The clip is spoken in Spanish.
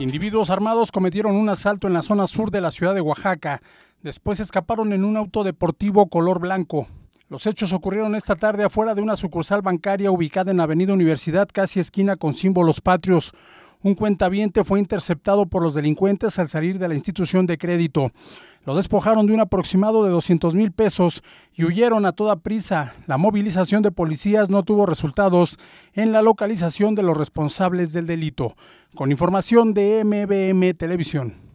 Individuos armados cometieron un asalto en la zona sur de la ciudad de Oaxaca. Después escaparon en un auto deportivo color blanco. Los hechos ocurrieron esta tarde afuera de una sucursal bancaria ubicada en Avenida Universidad, casi esquina con símbolos patrios un cuentaviente fue interceptado por los delincuentes al salir de la institución de crédito. Lo despojaron de un aproximado de 200 mil pesos y huyeron a toda prisa. La movilización de policías no tuvo resultados en la localización de los responsables del delito. Con información de MBM Televisión.